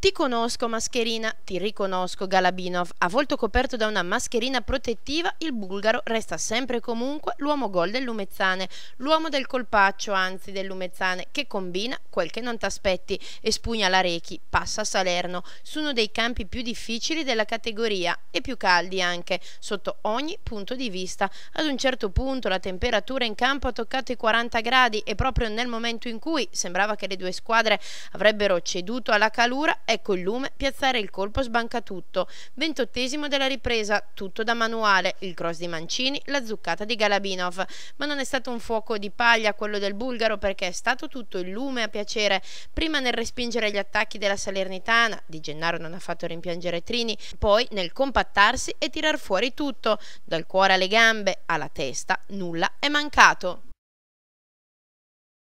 Ti conosco mascherina, ti riconosco Galabinov. A volto coperto da una mascherina protettiva, il bulgaro resta sempre e comunque l'uomo gol del Lumezzane, l'uomo del colpaccio, anzi del Lumezzane, che combina quel che non t'aspetti e spugna la Rechi, passa a Salerno, su uno dei campi più difficili della categoria e più caldi anche, sotto ogni punto di vista. Ad un certo punto la temperatura in campo ha toccato i 40 gradi e proprio nel momento in cui sembrava che le due squadre avrebbero ceduto alla calura, Ecco il lume, piazzare il colpo sbanca tutto. Ventottesimo della ripresa, tutto da manuale, il cross di Mancini, la zuccata di Galabinov. Ma non è stato un fuoco di paglia quello del bulgaro perché è stato tutto il lume a piacere, prima nel respingere gli attacchi della Salernitana, di Gennaro non ha fatto rimpiangere Trini, poi nel compattarsi e tirar fuori tutto, dal cuore alle gambe alla testa, nulla è mancato.